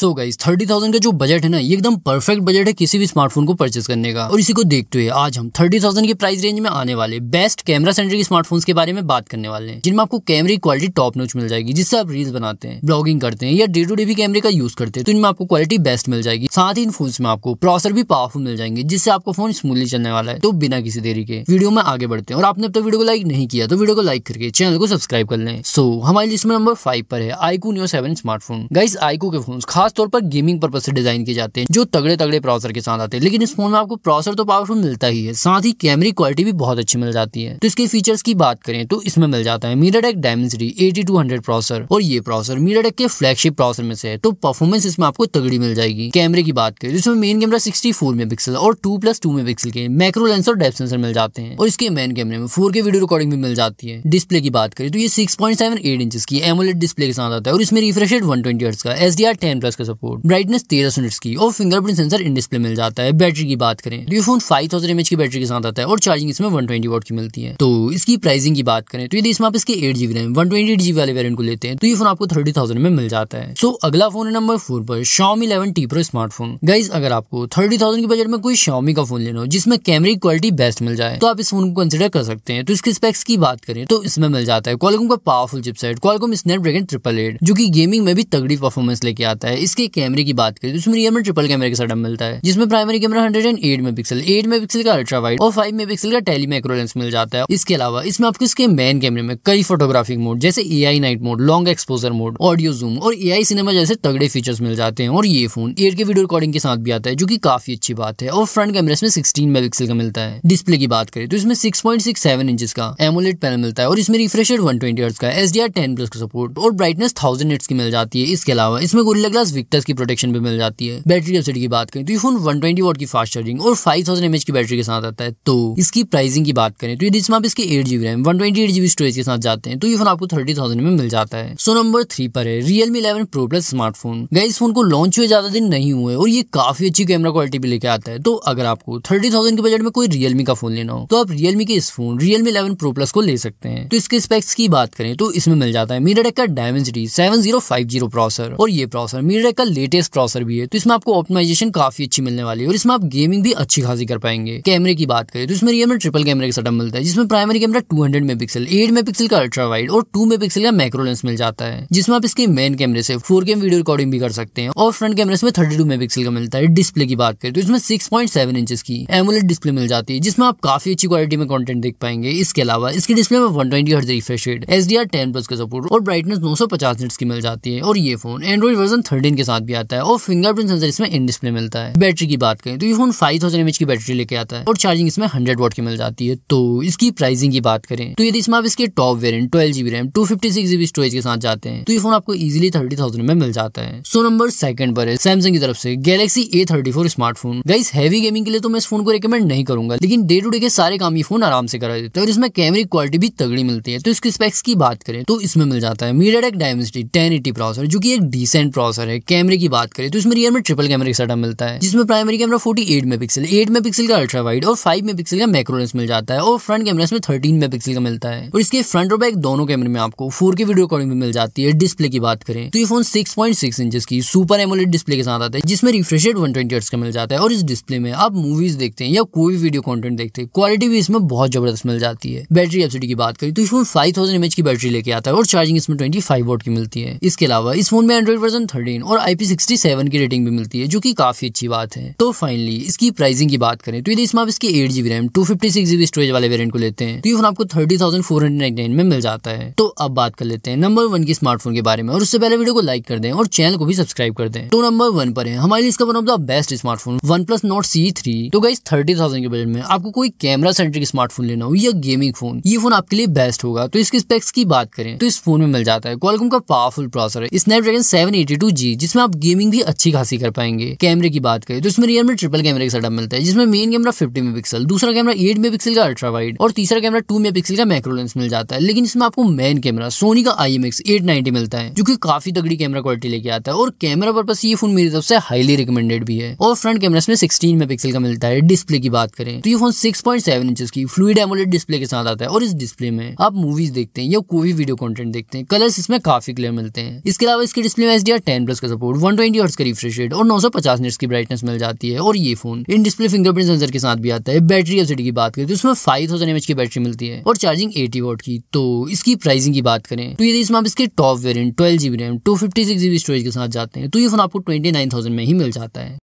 so guys thirty thousand का जो budget है ना ये एकदम परफेक्ट बजट है किसी भी स्मार्टफोन को परचेस करने का और इसी को देखते हुए आज हम थर्टी थाउजेंड के प्राइस रेंज में आने वाले बेस्ट कैमरा सेंटर के स्मार्टफोन्स के बारे में बात करने वाले हैं जिनमें आपको कैमरे की क्वालिटी टॉप नोच मिल जाएगी जिससे आप रील्स बनाते हैं ब्लॉगिंग करते हैं या डे टू डे भी कैमरे का यूज करते हैं तो इनमें आपको क्वालिटी बेस्ट मिल जाएगी साथ ही इन फोन में आपको प्रोसेसर भी पावरफुल मिल जाएंगे जिससे आपको फोन स्मूथली चलने वाला है तो बिना किसी देरी के वीडियो में आगे बढ़ते हैं और आपने अब तक वीडियो को लाइक नहीं किया तो वीडियो को लाइक करके चैनल को सब्सक्राइब कर लें सो हमारी लिस्ट में नंबर फाइव पर है iQOO Neo seven smartphone guys iQOO के फोन खास खासतौर पर गेमिंग पर्पज से डिजाइन किए जाते हैं जो तगड़े तगड़े प्रोसेसर के साथ आते हैं लेकिन इस फोन में आपको प्रोसेसर तो पावरफुल मिलता ही है साथ ही कैमरे क्वालिटी भी बहुत अच्छी मिल जाती है तो इसके फीचर्स की बात करें तो इसमें मिल जाता है MediaTek Dimensity eighty two hundred processor और ये प्रोसर मीरा टेक के फ्लैगशिप प्रोसर में से है तो परफॉर्मेंस इसमें आपको तगड़ी मिल जाएगी कैमरे की बात करें इसमें main camera sixty four mega pixel और two plus two mega pixel के मैक्रो लेंस और डेप सेंसर मिल जाते हैं और इसके मेन कैमरे में फोर के वीडियो रिकॉर्डिंग भी मिल जाती है डिस्प्ले की बात करें तो ये six point seven eight inch की एमोलेट डिस्प्ले के साथ आता है और इसमें रिफ्रेश वन ट्वेंटी का S D R ten plus का सपोर्ट ब्राइटनेस तेरह सौ की और फिंगरप्रिंट सेंसर इन डिस्प्ले मिल जाता है बैटरी की बात करें तो ये फोन फाइव थाउजेंड एमएच की बैटरी के साथ आता है और चार्जिंग इसमें वन ट्वेंटी वोट की मिलती है तो इसकी प्राइसिंग की बात करें तो यदि इसमें आप इसके eight GB RAM one twenty eight GB वाले वेरियंट को लेते हैं तो ये फोन आपको थर्टी थाउजेंड में मिल जाता है सो अगला फोन है नंबर फोर पर Xiaomi eleven T pro smartphone guys अगर आपको थर्टी थाउजेंड के बजट में कोई शॉमी का फोन लेना हो जिसमें कैमरे की क्वालिटी बेस्ट मिल जाए तो आप इस फोन को कंसिडर कर सकते हैं तो इसके स्पेक्स की बात करें तो इसमें मिल जाता है क्वालकॉम का powerful chipset Qualcomm Snapdragon triple eight जो की गेमिंग में भी तगड़ी परफॉर्मेंस लेके आता है इसके कैमरे की बात करें तो इसमें रियलमी में ट्रिपल कैमरे के सेटअप मिलता है जिसमें primary camera hundred and eight mega pixel eight mega pixel का अल्ट्रा वाइड और फाइव मेगा पिक्सल का टेली माइक्रो लेंस मिल जाता है इसके अलावा इसमें आपको इसके मेन कैमरे में कई फोटोग्राफिक मोड जैसे A I night mode long exposure mode audio zoom और ए आई सिनेमा जैसे तगड़े फीचर्स मिल जाते हैं और ये phone eight K video recording के साथ भी आता है जो की काफी अच्छी बात है और फ्रंट कैमरे इसमें सिक्सटीन मेगा पिक्सल का मिलता है डिस्प्ले की बात करें तो इसमें six point six seven inch का एमोलेट पैनल मिलता है और इसमें रिफ्रेशर वन ट्वेंटी का S D R ten plus का सपोर्ट और ब्राइटनेस थाउजेंड की मिल जाती है इसके अलावा इसमें गोरिल्ला ग्लास विक्टर्स की प्रोटेक्शन भी मिल जाती है बैटरी कैपेसिटी की बात करें तो ये फोन वन ट्वेंटी वोट की फास्ट चार्जिंग और फाइव थाउजेंड एमएच की बैटरी के साथ आता है तो इसकी प्राइसिंग की बात करें तो ये जिसमें आप इसके eight GB RAM one twenty eight GB storage के साथ जाते हैं तो ये फोन आपको थर्टी थाउजेंड में मिल जाता है सो नंबर थ्री पर है Realme eleven pro plus smartphone गए इस फोन को लॉन्च हुए ज्यादा दिन नहीं हुए और ये काफी अच्छी कैमरा क्वालिटी भी लेके आता है तो अगर आपको थर्टी थाउजेंड के बजट में कोई रियलमी का फोन लेना हो तो आप रियलमी के इस phone Realme eleven pro plus को ले सकते हैं तो इसके स्पेक्स की बात करें तो इसमें मिल जाता है मीडिया का Dimensity seven zero five zero processor और ये प्रोसेसर मीडिया मीडिया का लेटेस्ट प्रोसेसर भी है तो इसमें आपको ऑप्टिमाइजेशन काफी अच्छी मिलने वाली है और इसमें आप गेमिंग भी अच्छी खासी कर पाएंगे कैमरे की बात करें तो इसमें रियल ट्रिपल कैमरे का सेटअप मिलता है जिसमें primary camera two hundred mega pixel eight mega pixel का अल्ट्रा वाइड और टू मेगा पिक्सल का मैक्रो लेंस मिल जाता है जिसमें आप इसके मेन कैमरे से फोर के वीडियो रिकॉर्डिंग भी कर सकते हैं और फ्रंट कैमरे में थर्टी टू मेगा पिक्सल का मिलता है डिस्प्ले की बात करें तो इसमें सिक्स पॉइंट सेवन इंच की एमुलेट डिस्प्ले मिल जाती है जिसमें आप काफी अच्छी क्वालिटी में कॉन्टेंट देख पाएंगे इसके अलावा इसकी डिस्प्ले में one twenty hertz refresh rate S D R ten plus का सपोर्ट और ब्राइटनेस नौ सौ पचास मिनट्स की मिल जाती है और ये phone Android version thirty fingerprint के साथ भी आता है और फिंगरप्रिंट सेंसर इसमें इन डिस्प्ले मिलता है बैटरी की बात करें तो ये फोन फाइव थाउजेंड एमएच की बैटरी लेके आता है और चार्जिंग इसमें हंड्रेड वोट की मिल जाती है तो इसकी प्राइसिंग की बात करें तो यदि इसमें आप इसके top variant twelve GB RAM two fifty six GB storage के साथ जाते हैं तो ये फोन आपको इजिली थर्टी थाउजेंड में मिल जाता है सो नंबर सेकंड पर है सैमसंग की तरफ से Galaxy A thirty four smartphone guys heavy gaming के लिए तो मैं इस फोन को रिकमेंड नहीं करूंगा लेकिन डे टू डे के सारे काम ये फोन आराम से करा देता है और इसमें कैमरे क्वालिटी भी तगड़ी मिलती है तो इसकी स्पेक्स की बात करें तो इसमें मिल जाता है MediaTek Dimensity ten eighty processor जो कि एक डिसेंट प्रोसेसर है कैमरे की बात करें तो इसमें रियर में ट्रिपल कैमरे का सेटअप मिलता है जिसमें primary camera forty eight mega pixel eight mega pixel का अल्ट्रा वाइड और फाइव मेगा पिक्सल का मैक्रो लेंस मिल जाता है और फ्रंट कैमरा इसमें थर्टीन मेगा पिक्सल का मिलता है और इसके फ्रंट और बैक दोनों कैमरे में आपको फोर के वीडियो रिकॉर्डिंग भी मिल जाती है डिस्प्ले की बात करें तो ये phone six point six inch की सुपर एमोलेड डिस्प्ले के साथ आता है जिसमें रिफ्रेश रेट वन ट्वेंटी का मिल जाता है और इस डिस्प्ले में आप मूवीज देखते हैं या कोई भी वीडियो कॉन्टेंट देखते हैं क्वालिटी भी इसमें बहुत जबरदस्त मिल जाती है बैटरी एफसीडी की बात करें तो इस फोन फाइव थाउजेंड एमएच की बैटरी लेके आता है और चार्जिंग इसमें ट्वेंटी फाइव वोट की मिलती है इसके अलावा इस फोन में एंड्रॉइड वर्जन थर्टीन और IP67 की रेटिंग भी मिलती है जो कि काफी अच्छी बात है तो फाइनली इसकी प्राइसिंग की बात करें तो यदि इसमें आप इसके eight GB RAM two fifty six GB storage वाले वेरियंट को लेते हैं तो ये फोन आपको thirty thousand four hundred nine nine में मिल जाता है तो अब बात कर लेते हैं नंबर वन की स्मार्टफोन के बारे में और उससे पहले वीडियो को लाइक कर दें और चैनल को भी सब्सक्राइब कर दें तो नंबर वन पर है हमारे लिए इसका one of the best smartphone OnePlus Nord C three तो गाइस थर्टी थाउजेंड के बजट में आपको कोई कैमरा सेंट्रिक स्मार्टफोन लेना हो या गेमिंग फोन ये फोन आपके लिए बेस्ट होगा तो इसके स्पेक्स की बात करें तो इस फोन में मिल जाता है क्वालकॉम का पावरफुल प्रोसेसर है Snapdragon seven eighty two G जिसमें आप गेमिंग भी अच्छी खासी कर पाएंगे कैमरे की बात करें तो इसमें रियर में ट्रिपल कैमरे का सेटअप मिलता है जिसमें मेन कैमरा फिफ्टी मेगापिक्सल दूसरा कैमरा एट मेगापिक्सल का अल्ट्रा वाइड और तीसरा कैमरा टू मेगापिक्सल का मैक्रो लेंस मिल जाता है लेकिन इसमें आपको मेन कैमरा सोनी का I M X eight ninety मिलता है जो की काफी तगड़ी कैमरा क्वालिटी लेके आता है और कैमरा पर्पस ये फोन मेरी तरफ से हाईली रिकमेंडेड भी है और फ्रंट कैमरा इसमें सिक्सटीन मेगापिक्सल का मिलता है डिस्प्ले की बात करें तो ये phone six point seven inch की फ्लूड एमोलेट डिस्प्ले के साथ आता है और इस डिस्प्ले में आप मूवीज देखते हैं या कोई भी वीडियो कॉन्टेंट देखते हैं कलर्स इसमें काफी क्लियर मिलते हैं इसके अलावा इसके डिस्प्ले में S D R ten plus का सपोर्ट वन ट्वेंटी का रिफ्रेश रेट और पचास निट्स की ब्राइटनेस मिल जाती है और ये phone in display fingerprint sensor के साथ भी आता है बैटरी एफसीडी की बात करें तो इसमें फाइव थाउजेंड की बैटरी मिलती है और चार्जिंग एटी वोट की तो इसकी प्राइसिंग की बात करें तो ये इसमें आप इसके top variant twelve GB RAM two fifty six GB storage के साथ जाते हैं तो ये फोन आपको ट्वेंटी नाइन थाउजेंड में ही मिल जाता है